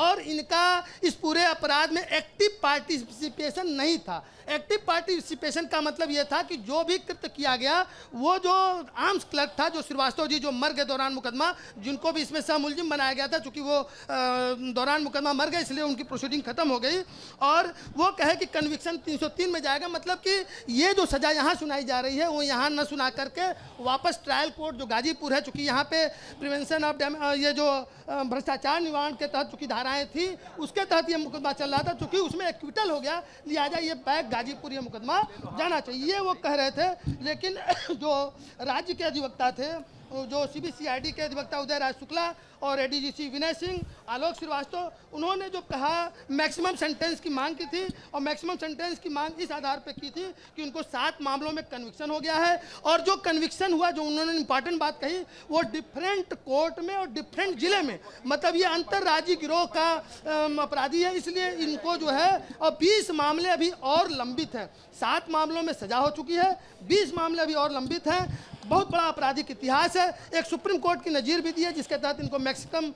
और इनका इस पूरे अपराध में एक्टिव पार्टिसिपेशन नहीं था एक्टिव पार्टिसिपेशन का मतलब यह था कि जो भी कृत्य किया गया वो जो आर्म्स क्लर्क था जो श्रीवास्तव जी जो मर गए दौरान मुकदमा जिनको भी इसमें मुलजिम बनाया गया था चूँकि वो दौरान मुकदमा मर गए इसलिए उनकी प्रोसीडिंग खत्म हो गई और वो कहे कि सौ 303 में जाएगा मतलब कि ये जो सज़ा यहाँ सुनाई जा रही है वो यहाँ न सुना करके वापस ट्रायल कोर्ट जो गाजीपुर है चूँकि यहाँ पे प्रिवेंशन ऑफ ये जो भ्रष्टाचार निवारण के तहत चूँकि धाराएँ थी उसके तहत ये मुकदमा चल रहा था चूँकि उसमें एक्विटल हो गया लिहाजा ये बैग गाजीपुर ये मुकदमा जाना चाहिए ये वो कह रहे थे लेकिन जो राज्य के अधिवक्ता थे जो सी के अधिवक्ता उदय राज शुक्ला और एडीजीसी विनय सिंह आलोक श्रीवास्तव उन्होंने जो कहा मैक्सिमम सेंटेंस की मांग की थी और मैक्सिमम सेंटेंस की मांग इस आधार पर की थी कि उनको सात मामलों में कन्विक्शन हो गया है और जो कन्विक्शन हुआ जो उन्होंने इंपॉर्टेंट बात कही वो डिफरेंट कोर्ट में और डिफरेंट जिले में मतलब ये अंतर्राज्यीय गिरोह का अपराधी है इसलिए इनको जो है और बीस मामले अभी और लंबित हैं सात मामलों में सजा हो चुकी है बीस मामले अभी और लंबित हैं बहुत बड़ा आपराधिक इतिहास है एक सुप्रीम कोर्ट की नज़ीर भी दी है जिसके तहत इनको मैक्सिमम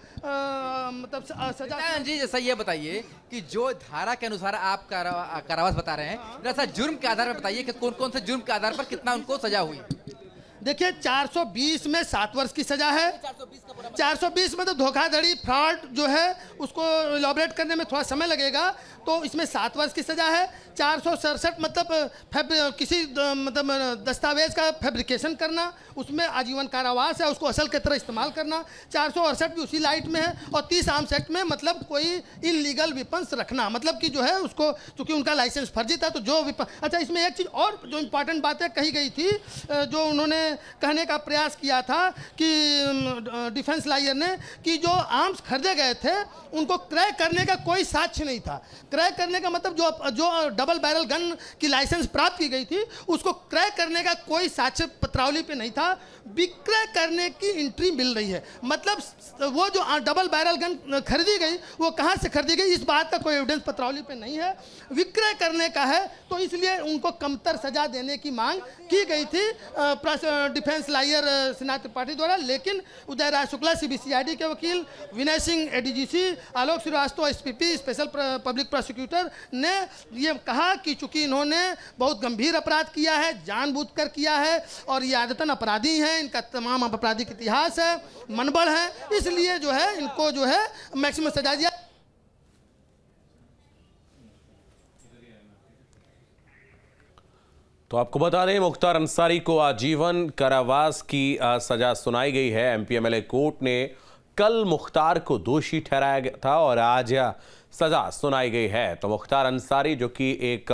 मतलब सजा जी जैसा ये बताइए कि जो धारा के अनुसार आप कारावास बता रहे हैं हाँ। जैसा जुर्म के आधार पर बताइए कि कौन कौन से जुर्म के आधार पर कितना उनको सजा हुई देखिए 420 में सात वर्ष की सजा है 420 में तो धोखाधड़ी फ्रॉड जो है उसको इलाबरेट करने में थोड़ा समय लगेगा तो इसमें सात वर्ष की सज़ा है चार सौ सड़सठ मतलब फैब किसी मतलब दस्तावेज का फैब्रिकेशन करना उसमें आजीवन कारावास है उसको असल की तरह इस्तेमाल करना चार सौ अड़सठ भी उसी लाइट में है और तीस आर्म्स एक्ट में मतलब कोई इलीगल वेपन्स रखना मतलब कि जो है उसको चूँकि उनका लाइसेंस फर्जी था तो जो अच्छा इसमें एक चीज़ और जो इम्पॉर्टेंट बातें कही गई थी जो उन्होंने कहने का प्रयास किया था कि डिफेंस लाइयर ने कि जो आर्म्स खरीदे गए थे उनको क्रय करने का कोई साक्ष्य नहीं था क्रय करने का मतलब जो जो डबल बैरल गन की लाइसेंस प्राप्त की गई थी उसको क्रय करने का कोई साक्ष्य पत्रावली पे नहीं था विक्रय करने की एंट्री मिल रही है मतलब वो जो डबल बैरल गन खरीदी गई वो कहाँ से खरीदी गई इस बात का कोई एविडेंस पत्रावली पर नहीं है विक्रय करने का है तो इसलिए उनको कमतर सजा देने की मांग की गई थी डिफेंस लाइयर सिन्हा त्रिपाठी द्वारा लेकिन उदय राय शुक्ला सी के वकील Vinay Singh ADGC Alok Srivastava S P special public prosecutor ने ये कहा कि चूंकि इन्होंने बहुत गंभीर अपराध किया है जानबूझकर किया है और ये आदतन अपराधी हैं इनका तमाम आपराधिक इतिहास है मनबल है इसलिए जो है इनको जो है मैक्सिमम सजा दिया तो आपको बता दें मुख्तार अंसारी को आजीवन कारावास की सजा सुनाई गई है एमपीएमएलए कोर्ट ने कल मुख्तार को दोषी ठहराया गया था और आज सजा सुनाई गई है तो मुख्तार अंसारी जो कि एक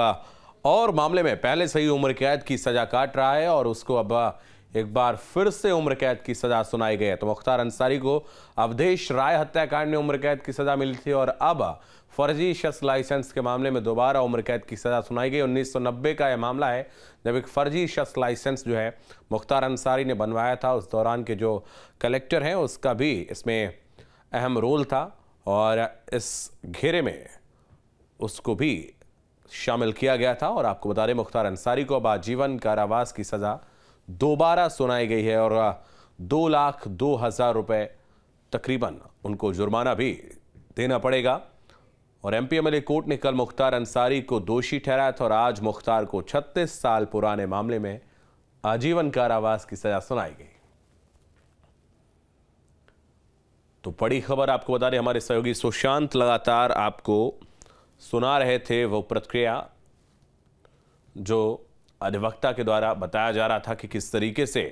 और मामले में पहले से ही उम्र कैद की सजा काट रहा है और उसको अब एक बार फिर से उम्र कैद की सजा सुनाई गई है तो मुख्तार अंसारी को अवधेश राय हत्याकांड में उम्र कैद की सजा मिली थी और अब फर्जी शख्स लाइसेंस के मामले में दोबारा उम्र कैद की सजा सुनाई गई 1990 का यह मामला है जब एक फर्जी शख्स लाइसेंस जो है मुख्तार अंसारी ने बनवाया था उस दौरान के जो कलेक्टर हैं उसका भी इसमें अहम रोल था और इस घेरे में उसको भी शामिल किया गया था और आपको बता दें मुख्तार अंसारी को अब आजीवन कारावास की सज़ा दोबारा सुनाई गई है और दो लाख दो हज़ार रुपये तकरीबन उनको जुर्माना भी देना पड़ेगा और एम पी कोर्ट ने कल मुख्तार अंसारी को दोषी ठहराया था और आज मुख्तार को 36 साल पुराने मामले में आजीवन कारावास की सजा सुनाई गई तो बड़ी खबर आपको बता रहे हमारे सहयोगी सुशांत लगातार आपको सुना रहे थे वो प्रतिक्रिया जो अधिवक्ता के द्वारा बताया जा रहा था कि किस तरीके से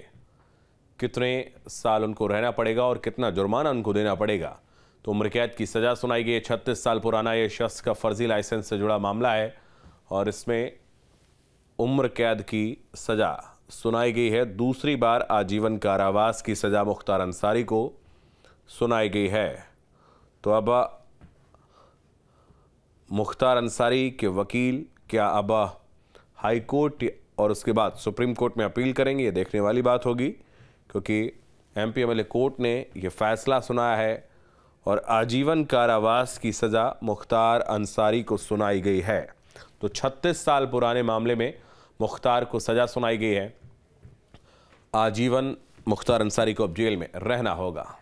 कितने साल उनको रहना पड़ेगा और कितना जुर्माना उनको देना पड़ेगा तो उम्र कैद की सज़ा सुनाई गई छत्तीस साल पुराना ये शख्स का फर्जी लाइसेंस से जुड़ा मामला है और इसमें उम्र कैद की सज़ा सुनाई गई है दूसरी बार आजीवन कारावास की सज़ा मुख्तार अंसारी को सुनाई गई है तो अब मुख्तार अंसारी के वकील क्या अब हाई कोर्ट और उसके बाद सुप्रीम कोर्ट में अपील करेंगे ये देखने वाली बात होगी क्योंकि एम पी कोर्ट ने यह फैसला सुनाया है और आजीवन कारावास की सज़ा मुख्तार अंसारी को सुनाई गई है तो 36 साल पुराने मामले में मुख्तार को सज़ा सुनाई गई है आजीवन मुख्तार अंसारी को अब जेल में रहना होगा